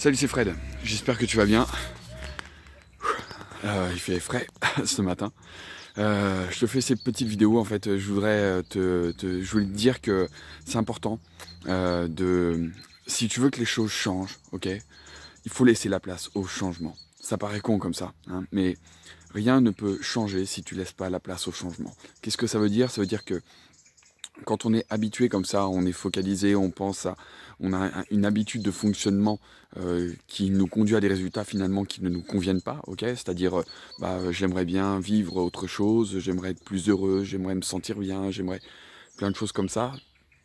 Salut, c'est Fred. J'espère que tu vas bien. Euh, il fait frais ce matin. Euh, je te fais ces petites vidéos en fait. Je voudrais euh, te, je voulais te dire que c'est important de si tu veux que les choses changent, ok, il faut laisser la place au changement. Ça paraît con comme ça, hein, mais rien ne peut changer si tu laisses pas la place au changement. Qu'est-ce que ça veut dire Ça veut dire que quand on est habitué comme ça, on est focalisé, on pense à, on a une habitude de fonctionnement euh, qui nous conduit à des résultats finalement qui ne nous conviennent pas, ok C'est-à-dire, euh, bah, j'aimerais bien vivre autre chose, j'aimerais être plus heureux, j'aimerais me sentir bien, j'aimerais plein de choses comme ça.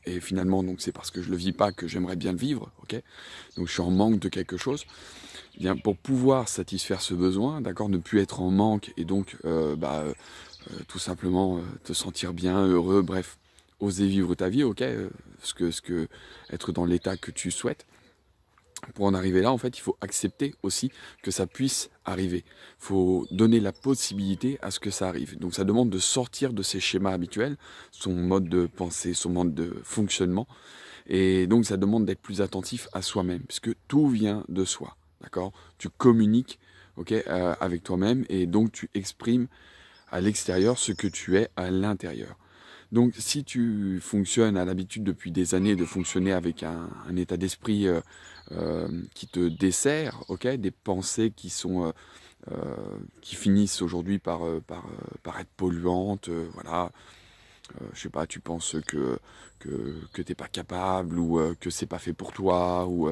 Et finalement, donc c'est parce que je le vis pas que j'aimerais bien le vivre, ok Donc je suis en manque de quelque chose. Eh bien, pour pouvoir satisfaire ce besoin, d'accord, ne plus être en manque et donc, euh, bah, tout simplement te sentir bien, heureux, bref, oser vivre ta vie, ok, euh, ce que, ce que, être dans l'état que tu souhaites. Pour en arriver là, en fait, il faut accepter aussi que ça puisse arriver. Il faut donner la possibilité à ce que ça arrive. Donc ça demande de sortir de ses schémas habituels, son mode de pensée, son mode de fonctionnement. Et donc ça demande d'être plus attentif à soi-même, puisque tout vient de soi. D'accord Tu communiques euh, avec toi-même et donc tu exprimes à l'extérieur ce que tu es à l'intérieur. Donc si tu fonctionnes à l'habitude depuis des années de fonctionner avec un, état d'esprit euh, euh, qui te dessert, ok, des pensées qui sont euh, qui finissent aujourd'hui par, par, être polluantes, voilà. je sais pas, tu penses que que, n'es t'es pas capable ou que c'est pas fait pour toi ou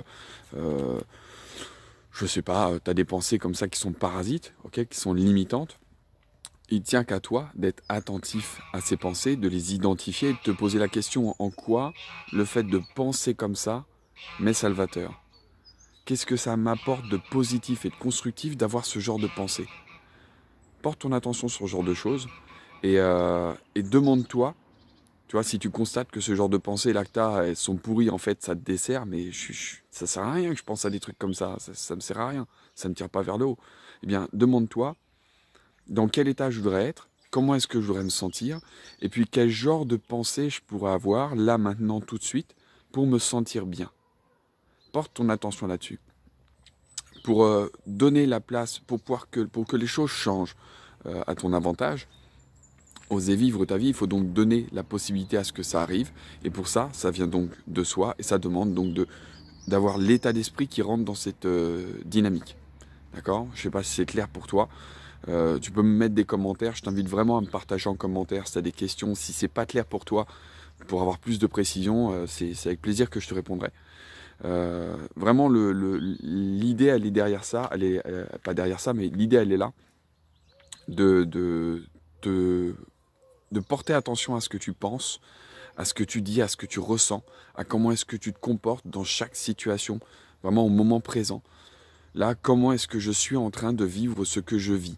je sais pas, tu as des pensées comme ça qui sont parasites, ok, qui sont limitantes. Il tient qu'à toi d'être attentif à ces pensées, de les identifier et de te poser la question en quoi le fait de penser comme ça m'est salvateur. Qu'est-ce que ça m'apporte de positif et de constructif d'avoir ce genre de pensée Porte ton attention sur ce genre de choses euh, et, demande-toi, tu vois, si tu constates que ce genre de pensée, là elles sont pourries, en fait, ça te dessert, mais ça ça sert à rien que je pense à des trucs comme ça, ça, ne me sert à rien, ça ne tire pas vers le haut. Eh bien, demande-toi, dans quel état je voudrais être, comment est-ce que je voudrais me sentir, et puis quel genre de pensée je pourrais avoir là, maintenant, tout de suite, pour me sentir bien. Porte ton attention là-dessus. Pour euh, donner la place, pour, que, pour que les choses changent euh, à ton avantage, oser vivre ta vie, il faut donc donner la possibilité à ce que ça arrive. Et pour ça, ça vient donc de soi et ça demande donc de, d'avoir l'état d'esprit qui rentre dans cette euh, dynamique. D'accord Je ne sais pas si c'est clair pour toi. Euh, tu peux me mettre des commentaires. Je t'invite vraiment à me partager en commentaire si tu as des questions, si c'est pas clair pour toi, pour avoir plus de précision. Euh, c'est avec plaisir que je te répondrai. Euh, vraiment, l'idée, elle est derrière ça. pas derrière ça, mais l'idée, elle est là. de, porter attention à ce que tu penses, à ce que tu dis, à ce que tu ressens, à comment est-ce que tu te comportes dans chaque situation, vraiment au moment présent. Là, comment est-ce que je suis en train de vivre ce que je vis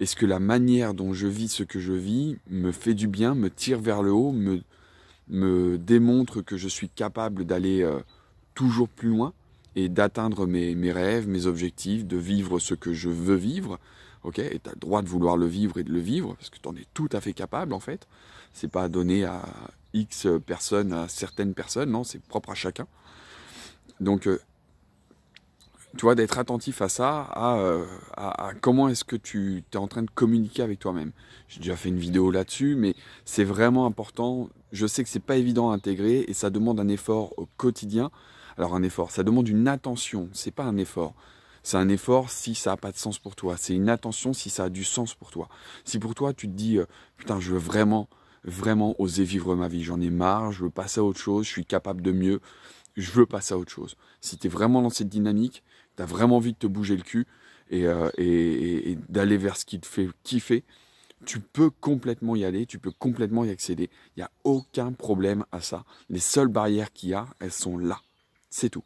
est-ce que la manière dont je vis ce que je vis me fait du bien, me tire vers le haut, me, démontre que je suis capable d'aller euh, toujours plus loin et d'atteindre mes, rêves, mes objectifs, de vivre ce que je veux vivre ok Et tu as le droit de vouloir le vivre et de le vivre, parce que tu en es tout à fait capable, en fait. C'est pas donné à X personnes, à certaines personnes, non, c'est propre à chacun. Donc, euh, tu vois, d'être attentif à ça, à, euh, comment est-ce que tu es en train de communiquer avec toi-même. J'ai déjà fait une vidéo là-dessus, mais c'est vraiment important. Je sais que c'est pas évident à intégrer et ça demande un effort au quotidien. Alors un effort, ça demande une attention. C'est pas un effort. C'est un effort si ça n'a pas de sens pour toi. C'est une attention si ça a du sens pour toi. Si pour toi tu te dis euh, putain, je veux vraiment, vraiment oser vivre ma vie. J'en ai marre. Je veux passer à autre chose. Je suis capable de mieux. Je veux passer à autre chose. Si tu es vraiment dans cette dynamique, vraiment envie de te bouger le cul euh, et, d'aller vers ce qui te fait kiffer, tu peux complètement y aller, tu peux complètement y accéder. Il n'y a aucun problème à ça. Les seules barrières qu'il y a, elles sont là. C'est tout.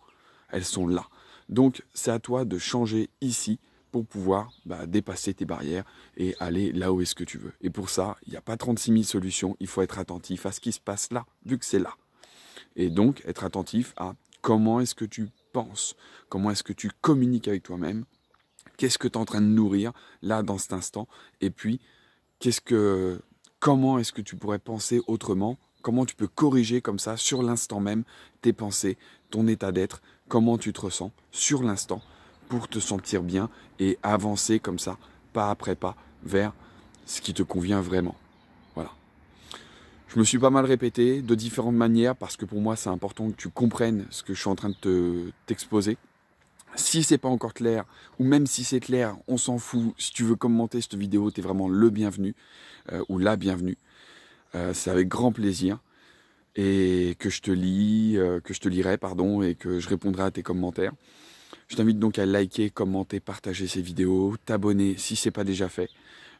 Elles sont là. Donc c'est à toi de changer ici pour pouvoir bah, dépasser tes barrières et aller là où est-ce que tu veux. Et pour ça, il n'y a pas 36 000 solutions, il faut être attentif à ce qui se passe là, vu que c'est là. Et donc être attentif à comment est-ce que tu pense, comment est-ce que tu communiques avec toi-même, qu'est-ce que tu es en train de nourrir là dans cet instant, et puis qu'est-ce que, comment est-ce que tu pourrais penser autrement, comment tu peux corriger comme ça sur l'instant même tes pensées, ton état d'être, comment tu te ressens sur l'instant pour te sentir bien et avancer comme ça, pas après pas, vers ce qui te convient vraiment. Je me suis pas mal répété de différentes manières parce que pour moi c'est important que tu comprennes ce que je suis en train de t'exposer. si c'est pas encore clair, ou même si c'est clair, on s'en fout. Si tu veux commenter cette vidéo, tu es vraiment le bienvenu euh, ou la bienvenue. Euh, c'est avec grand plaisir et que je te lis, euh, que je te lirai, pardon, et que je répondrai à tes commentaires. Je t'invite donc à liker, commenter, partager ces vidéos, t'abonner si c'est pas déjà fait.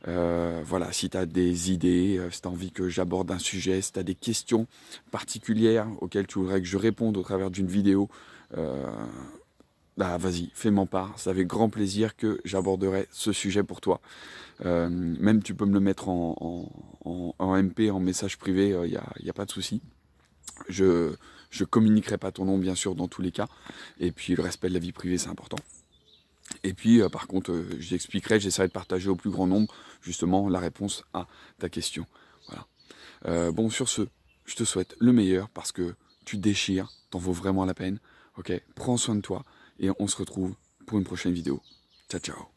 Euh, voilà, si tu as des idées, euh, si tu as envie que j'aborde un sujet, si tu as des questions particulières auxquelles tu voudrais que je réponde au travers d'une vidéo, euh, bah, vas-y, fais-m'en part. Ça fait grand plaisir que j'aborderai ce sujet pour toi. même tu peux me le mettre en, MP, en message privé, il n'y a, y a, pas de souci. Je ne communiquerai pas ton nom, bien sûr, dans tous les cas. Et puis le respect de la vie privée, c'est important. Et puis, euh, par contre, euh, j'expliquerai, j'essaierai de partager au plus grand nombre justement la réponse à ta question. Voilà. Euh, bon, sur ce, je te souhaite le meilleur parce que tu déchires, t'en vaut vraiment la peine. Ok, prends soin de toi et on se retrouve pour une prochaine vidéo. Ciao, ciao.